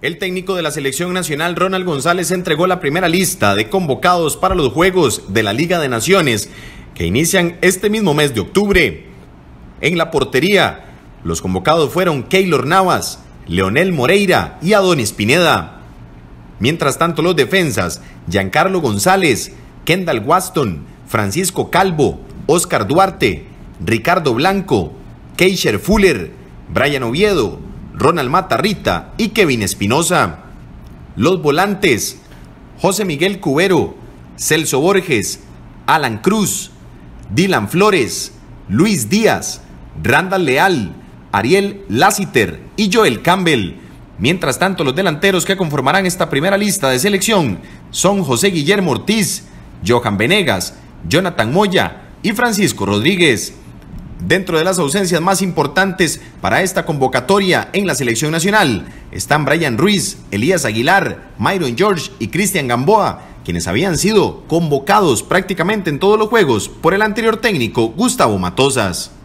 El técnico de la selección nacional Ronald González entregó la primera lista de convocados para los Juegos de la Liga de Naciones que inician este mismo mes de octubre. En la portería, los convocados fueron Keylor Navas, Leonel Moreira y Adonis Pineda. Mientras tanto, los defensas, Giancarlo González, Kendall Waston, Francisco Calvo, Oscar Duarte, Ricardo Blanco, Keisher Fuller, Brian Oviedo, Ronald Matarrita y Kevin Espinosa. Los volantes, José Miguel Cubero, Celso Borges, Alan Cruz, Dylan Flores, Luis Díaz, Randall Leal, Ariel Lassiter y Joel Campbell. Mientras tanto, los delanteros que conformarán esta primera lista de selección son José Guillermo Ortiz, Johan Venegas, Jonathan Moya y Francisco Rodríguez. Dentro de las ausencias más importantes para esta convocatoria en la selección nacional están Brian Ruiz, Elías Aguilar, Myron George y Cristian Gamboa, quienes habían sido convocados prácticamente en todos los juegos por el anterior técnico Gustavo Matosas.